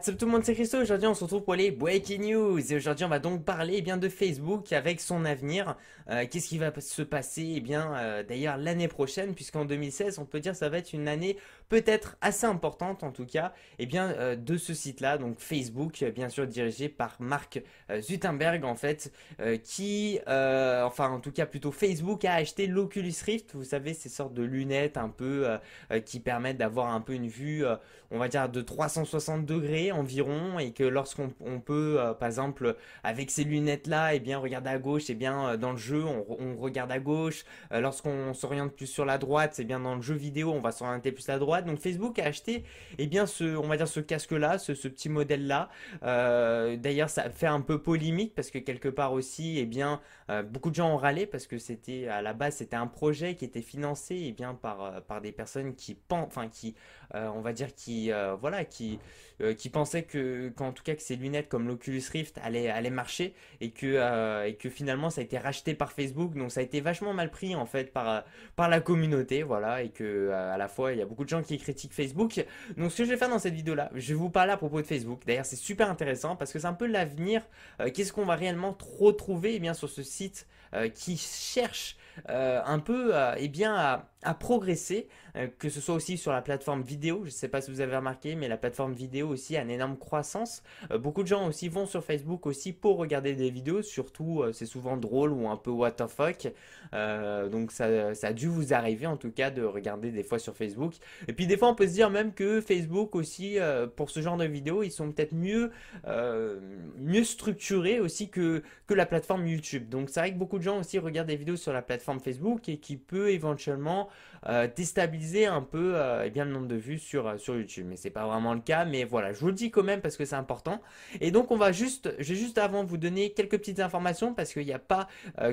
Salut tout le monde, c'est Christo. Aujourd'hui, on se retrouve pour les Breaking News. Et aujourd'hui, on va donc parler eh bien, de Facebook avec son avenir. Euh, qu'est-ce qui va se passer eh bien, euh, D'ailleurs, l'année prochaine, puisqu'en 2016, on peut dire que ça va être une année peut-être assez importante, en tout cas, Et eh bien, euh, de ce site-là. Donc, Facebook, bien sûr, dirigé par Mark Zuckerberg, en fait, qui, enfin, en tout cas, plutôt Facebook a acheté l'Oculus Rift. Vous savez, ces sortes de lunettes un peu qui permettent d'avoir un peu une vue, on va dire, de 360 degrés environ et que lorsqu'on peut, euh, par exemple, avec ces lunettes-là, et eh bien regarder à gauche, et eh bien euh, dans le jeu, on, regarde à gauche. Euh, lorsqu'on s'oriente plus sur la droite, c'est eh bien dans le jeu vidéo, on va s'orienter plus à droite. Donc Facebook a acheté, et bien ce, on va dire ce casque-là, ce, petit modèle-là. D'ailleurs, ça fait un peu polémique parce que quelque part aussi, et bien beaucoup de gens ont râlé parce que c'était à la base c'était un projet qui était financé, et bien par par des personnes qui pensent, enfin qui euh, on va dire qui pensaient euh, voilà qui euh, pensait que qu'en tout cas que ces lunettes comme l'Oculus Rift allaient allaient marcher et que finalement ça a été racheté par Facebook donc ça a été vachement mal pris en fait par par la communauté voilà et que à la fois il y a beaucoup de gens qui critiquent Facebook donc ce que je vais faire dans cette vidéo là je vais vous parler à propos de Facebook d'ailleurs c'est super intéressant parce que c'est un peu l'avenir qu'est-ce qu'on va réellement retrouver eh bien sur ce site qui cherche euh, un peu et euh, eh bien, à, progresser, euh, que ce soit aussi sur la plateforme vidéo, je sais pas si vous avez remarqué, mais la plateforme vidéo aussi a une énorme croissance. beaucoup de gens aussi vont sur Facebook aussi pour regarder des vidéos, surtout c'est souvent drôle ou un peu what the fuck, donc ça, ça, a dû vous arriver en tout cas de regarder des fois sur Facebook. Et puis des fois on peut se dire même que Facebook aussi, pour ce genre de vidéos, ils sont peut-être mieux, mieux structurés aussi que, que la plateforme YouTube. Donc c'est vrai que beaucoup de gens aussi regardent des vidéos sur la plateforme Facebook et qui peut éventuellement euh, déstabiliser un peu euh, eh bien, le nombre de vues sur, euh, sur YouTube. Mais c'est pas vraiment le cas, mais voilà, je vous le dis quand même parce que c'est important. Et donc on va juste, j'ai juste avant vous donner quelques petites informations parce qu'il n'y a pas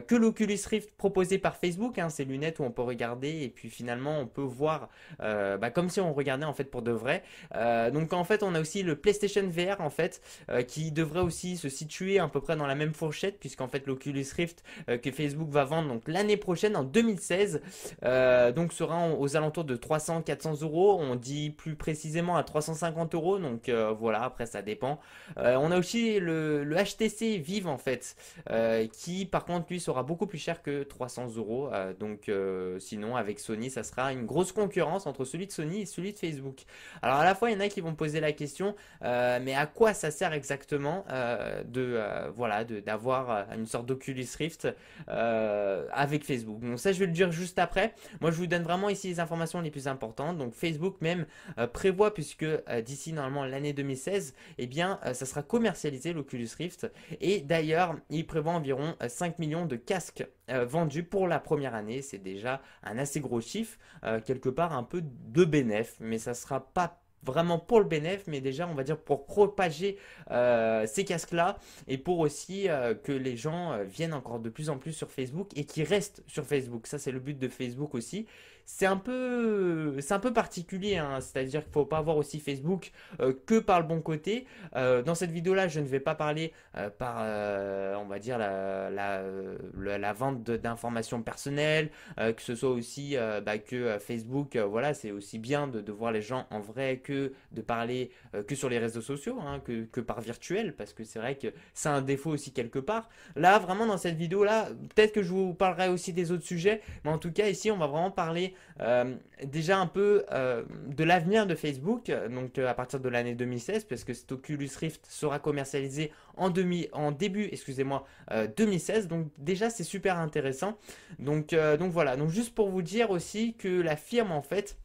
que l'Oculus Rift proposé par Facebook, hein, ces lunettes où on peut regarder et puis finalement on peut voir bah, comme si on regardait en fait pour de vrai. donc en fait on a aussi le PlayStation VR en fait qui devrait aussi se situer à peu près dans la même fourchette puisqu'en fait l'Oculus Rift que Facebook va vendre donc l'année prochaine en 2016 donc donc sera aux alentours de 300-400 euros. On dit plus précisément à 350 euros. Donc euh, voilà, après ça dépend. Euh, on a aussi le, HTC Vive en fait, euh, qui par contre lui sera beaucoup plus cher que 300 euros. Donc sinon avec Sony, ça sera une grosse concurrence entre celui de Sony et celui de Facebook. Alors à la fois il y en a qui vont poser la question, mais à quoi ça sert exactement de voilà d'avoir une sorte d'Oculus Rift avec Facebook. Donc ça je vais le dire juste après. Moi je vous donne vraiment ici les informations les plus importantes. Donc Facebook même euh, prévoit, puisque euh, d'ici normalement l'année 2016, et eh bien euh, ça sera commercialisé l'Oculus Rift. Et d'ailleurs, il prévoit environ 5 millions de casques vendus pour la première année. C'est déjà un assez gros chiffre, quelque part un peu de bénéf, mais ça sera pas vraiment pour le bénéfice, mais déjà on va dire pour propager ces casques-là et pour aussi que les gens viennent encore de plus en plus sur Facebook et qui restent sur Facebook. Ça c'est le but de Facebook aussi, c'est un peu c'est un peu particulier hein. c'est-à-dire qu'il faut pas voir aussi Facebook euh, que par le bon côté euh, dans cette vidéo là je ne vais pas parler euh, par on va dire la, vente d'informations personnelles que ce soit aussi bah, que Facebook voilà c'est aussi bien de, voir les gens en vrai que de parler que sur les réseaux sociaux hein, que, que, par virtuel parce que c'est vrai que c'est un défaut aussi quelque part là vraiment dans cette vidéo là peut-être que je vous parlerai aussi des autres sujets mais en tout cas ici on va vraiment parler euh, déjà un peu euh, de l'avenir de Facebook, donc euh, à partir de l'année 2016, parce que cet Oculus Rift sera commercialisé en, demi, en début, excusez-moi, 2016. Donc déjà c'est super intéressant. Donc, donc voilà, donc juste pour vous dire aussi que la firme en fait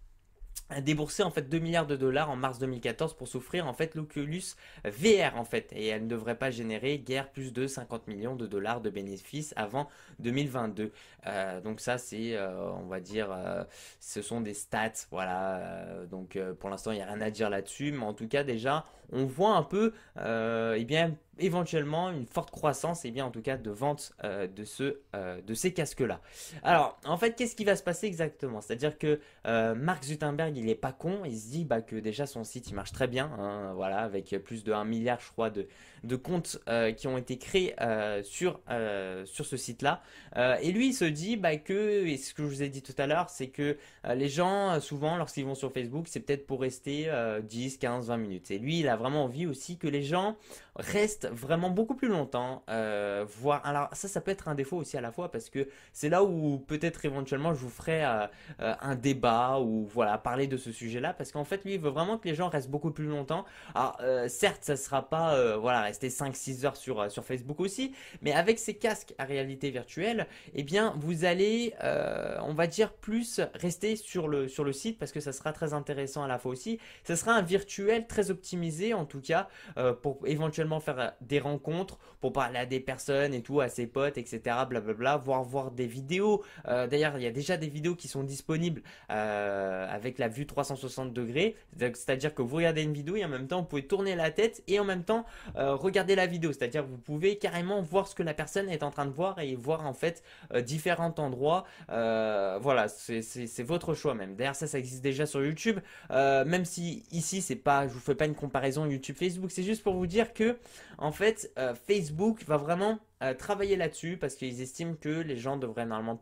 a déboursé en fait 2 milliards de dollars en mars 2014 pour souffrir en fait l'Oculus VR en fait et elle ne devrait pas générer guère plus de 50 millions de dollars de bénéfices avant 2022 euh, donc ça c'est euh, on va dire euh, ce sont des stats voilà donc pour l'instant il n'y a rien à dire là-dessus mais en tout cas déjà on voit un peu et eh bien éventuellement une forte croissance, et eh bien en tout cas de vente euh, de, ce, euh, de ces casques-là. Alors, en fait, qu'est-ce qui va se passer exactement C'est-à-dire que euh, Mark Zuckerberg, il est pas con, il se dit bah, que déjà son site, il marche très bien, hein, voilà, avec plus de 1 milliard, je crois, de, de comptes qui ont été créés sur, sur ce site-là. et lui, il se dit bah, que, et ce que je vous ai dit tout à l'heure, c'est que les gens, souvent, lorsqu'ils vont sur Facebook, c'est peut-être pour rester 10, 15, 20 minutes. Et lui, il a vraiment envie aussi que les gens restent vraiment beaucoup plus longtemps. Euh, voire, alors ça, ça peut être un défaut aussi à la fois parce que c'est là où peut-être éventuellement je vous ferai euh, euh, un débat ou voilà parler de ce sujet-là parce qu'en fait lui il veut vraiment que les gens restent beaucoup plus longtemps. Alors certes, ça sera pas voilà rester 5-6 heures sur sur Facebook aussi, mais avec ces casques à réalité virtuelle, eh bien vous allez, on va dire plus rester sur le sur le site parce que ça sera très intéressant à la fois aussi. Ce sera un virtuel très optimisé en tout cas pour éventuellement faire des rencontres, pour parler à des personnes et tout, à ses potes, etc. Blablabla, voir voir des vidéos. Euh, d'ailleurs, il y a déjà des vidéos qui sont disponibles euh, avec la vue 360 degrés. C'est-à-dire que vous regardez une vidéo et en même temps, vous pouvez tourner la tête et en même temps euh, regarder la vidéo. C'est-à-dire que vous pouvez carrément voir ce que la personne est en train de voir et voir en fait différents endroits. voilà, c'est votre choix même. D'ailleurs, ça, ça existe déjà sur YouTube. même si ici, c'est pas, je vous fais pas une comparaison YouTube-Facebook. C'est juste pour vous dire que en fait, euh, Facebook va vraiment euh, travailler là-dessus parce qu'ils estiment que les gens devraient normalement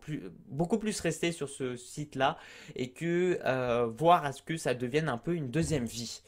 beaucoup plus rester sur ce site-là et que euh, voir à ce que ça devienne un peu une deuxième vie.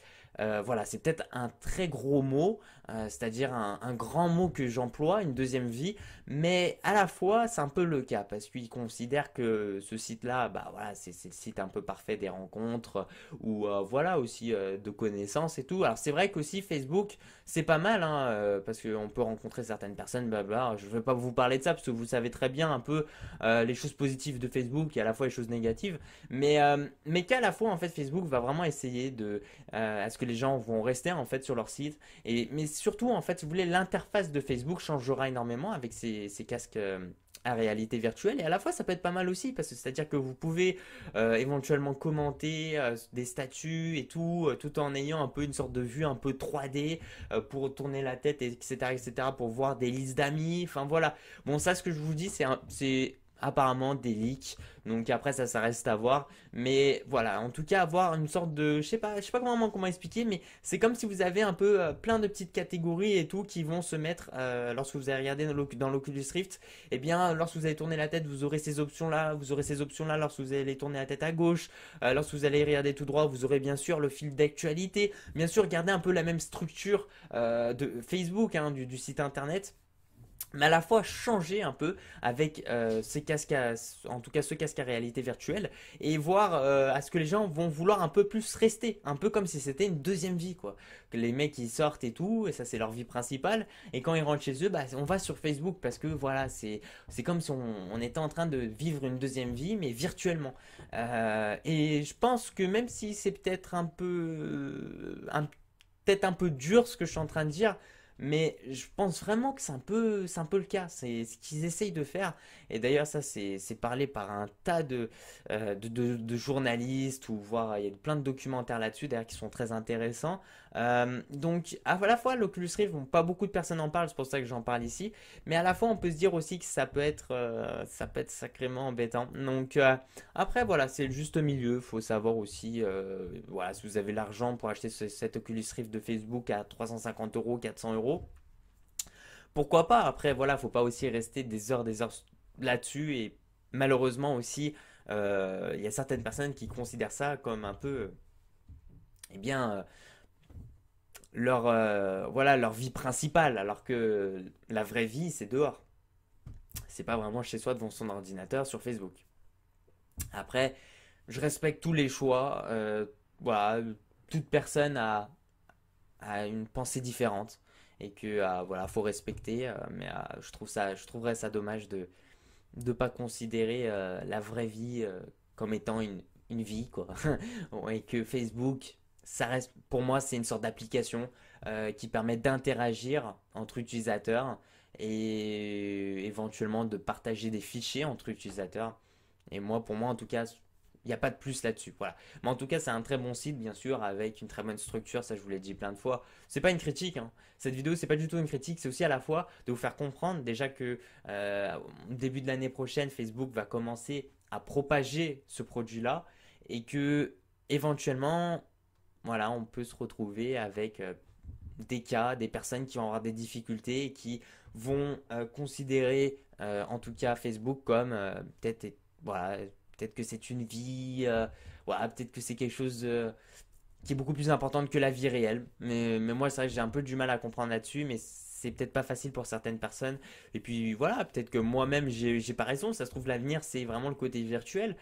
voilà, c'est peut-être un très gros mot, euh, c'est-à-dire un, grand mot que j'emploie, une deuxième vie, mais à la fois c'est un peu le cas parce qu'ils considèrent que ce site-là, bah voilà, c'est le site un peu parfait des rencontres ou euh, voilà aussi euh, de connaissances et tout. Alors c'est vrai qu'aussi Facebook c'est pas mal hein, parce qu'on peut rencontrer certaines personnes, bah, bah je vais pas vous parler de ça parce que vous savez très bien un peu les choses positives de Facebook et à la fois les choses négatives, mais mais qu'à la fois en fait Facebook va vraiment essayer de à ce que les gens vont rester en fait sur leur site et mais surtout, en fait, si vous voulez, l'interface de Facebook changera énormément avec ces, casques euh, à réalité virtuelle et à la fois ça peut être pas mal aussi parce que c'est à dire que vous pouvez euh, éventuellement commenter euh, des statuts et tout tout en ayant un peu une sorte de vue un peu 3D pour tourner la tête etc etc pour voir des listes d'amis enfin voilà bon ça ce que je vous dis c'est apparemment des leaks. Donc après ça, ça reste à voir. Mais voilà, en tout cas avoir une sorte de, je sais pas, je sais pas comment comment expliquer, mais c'est comme si vous avez un peu euh, plein de petites catégories et tout qui vont se mettre euh, lorsque vous avez regardé dans l'Oculus Rift. Et eh bien, lorsque vous allez tourner la tête, vous aurez ces options là, vous aurez ces options là. Lorsque vous allez tourner la tête à gauche, euh, lorsque vous allez regarder tout droit, vous aurez bien sûr le fil d'actualité. Bien sûr, gardez un peu la même structure de Facebook, hein, du site internet mais à la fois changer un peu avec euh, ces casques en tout cas ce casque à réalité virtuelle et voir euh, à ce que les gens vont vouloir un peu plus rester un peu comme si c'était une deuxième vie quoi que les mecs ils sortent et tout et ça c'est leur vie principale et quand ils rentrent chez eux bah on va sur Facebook parce que voilà c'est c'est comme si on, était en train de vivre une deuxième vie mais virtuellement euh, et je pense que même si c'est peut-être un peu peut-être un peu dur ce que je suis en train de dire mais je pense vraiment que c'est un peu, un peu le cas. C'est ce qu'ils essayent de faire. Et d'ailleurs, ça, c'est, parlé par un tas euh, de, de, journalistes ou voir, il y a plein de documentaires là-dessus, d'ailleurs, qui sont très intéressants. Euh, donc, à la fois, l'Oculus Rift, bon, pas beaucoup de personnes en parlent, c'est pour ça que j'en parle ici. Mais à la fois, on peut se dire aussi que ça peut être, euh, ça peut être sacrément embêtant. Donc, après, voilà, c'est le juste milieu. Il Faut savoir aussi, voilà, si vous avez l'argent pour acheter cet cette Oculus Rift de Facebook à 350 euros, 400 euros pourquoi pas Après, voilà, faut pas aussi rester des heures, des heures là-dessus. Et malheureusement aussi, euh, il y a certaines personnes qui considèrent ça comme un peu, eh bien, euh, leur, euh, voilà, leur vie principale, alors que la vraie vie, c'est dehors. C'est pas vraiment chez soi devant son ordinateur sur Facebook. Après, je respecte tous les choix. voilà, toute personne a, une pensée différente et que euh, voilà, faut respecter. Euh, mais euh, je trouve ça, je trouverais ça dommage de ne pas considérer la vraie vie comme étant une, vie quoi et que Facebook ça reste pour moi c'est une sorte d'application qui permet d'interagir entre utilisateurs et éventuellement de partager des fichiers entre utilisateurs et moi pour moi en tout cas n'y a pas de plus là-dessus. Voilà. Mais en tout cas, c'est un très bon site, bien sûr, avec une très bonne structure, ça je vous l'ai dit plein de fois. C'est pas une critique, hein. cette vidéo, c'est pas du tout une critique, c'est aussi à la fois de vous faire comprendre déjà que euh, début de l'année prochaine, Facebook va commencer à propager ce produit-là et que éventuellement, voilà, on peut se retrouver avec euh, des cas, des personnes qui vont avoir des difficultés et qui vont euh, considérer en tout cas Facebook comme peut-être voilà Peut-être que c'est une vie, euh, peut-être que c'est quelque chose euh, qui est beaucoup plus important que la vie réelle. Mais, mais moi, c'est vrai que j'ai un peu du mal à comprendre là-dessus, mais c'est peut-être pas facile pour certaines personnes. Et puis voilà, peut-être que moi-même, j'ai pas raison. Ça se trouve, l'avenir, c'est vraiment le côté virtuel.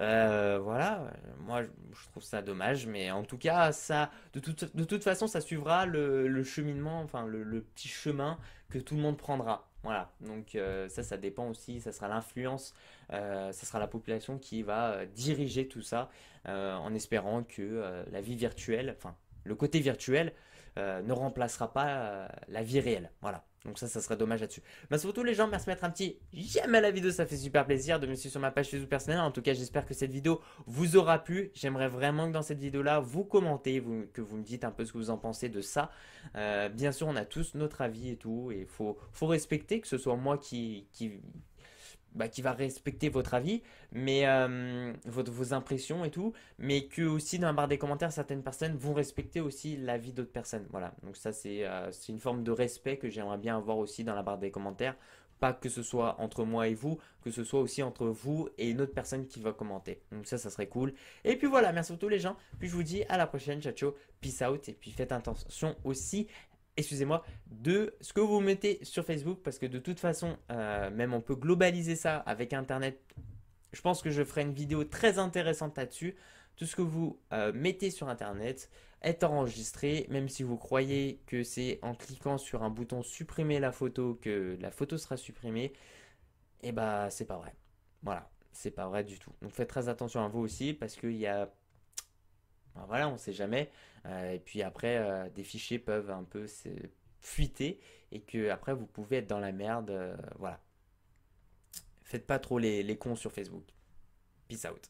Euh, voilà, moi je trouve ça dommage, mais en tout cas, ça, de, toute, de toute façon, ça suivra le, cheminement, enfin le petit chemin que tout le monde prendra. Voilà, donc euh, ça, ça dépend aussi, ça sera l'influence, euh, ça sera la population qui va euh, diriger tout ça, en espérant que la vie virtuelle, enfin le côté virtuel euh, ne remplacera pas euh, la vie réelle. Voilà. Donc ça, ça serait dommage là-dessus. Mais surtout les gens, merci de mettre un petit j'aime à la vidéo, ça fait super plaisir de me suivre sur ma page Facebook personnelle. En tout cas, j'espère que cette vidéo vous aura plu. J'aimerais vraiment que dans cette vidéo-là, vous commentez, que vous me dites un peu ce que vous en pensez de ça. Euh, bien sûr, on a tous notre avis et tout, et faut, faut respecter que ce soit moi qui bah, qui va respecter votre avis, mais euh, vos impressions et tout, mais que aussi dans la barre des commentaires, certaines personnes vont respecter aussi l'avis d'autres personnes. Voilà, donc ça euh, c'est une forme de respect que j'aimerais bien avoir aussi dans la barre des commentaires, pas que ce soit entre moi et vous, que ce soit aussi entre vous et une autre personne qui va commenter. Donc ça, ça serait cool. Et puis voilà, merci à tous les gens. Puis je vous dis à la prochaine, ciao, ciao, peace out, et puis faites attention aussi excusez-moi, de ce que vous mettez sur Facebook, parce que de toute façon, euh, même on peut globaliser ça avec Internet. Je pense que je ferai une vidéo très intéressante là-dessus. Tout ce que vous euh, mettez sur Internet est enregistré, même si vous croyez que c'est en cliquant sur un bouton supprimer la photo que la photo sera supprimée. et eh bah, c'est pas vrai. Voilà, c'est pas vrai du tout. Donc faites très attention à vous aussi, parce qu'il y a voilà, on ne sait jamais. Euh, et puis après, euh, des fichiers peuvent un peu se fuiter et que après vous pouvez être dans la merde. Euh, voilà. Faites pas trop les, les cons sur Facebook. Peace out.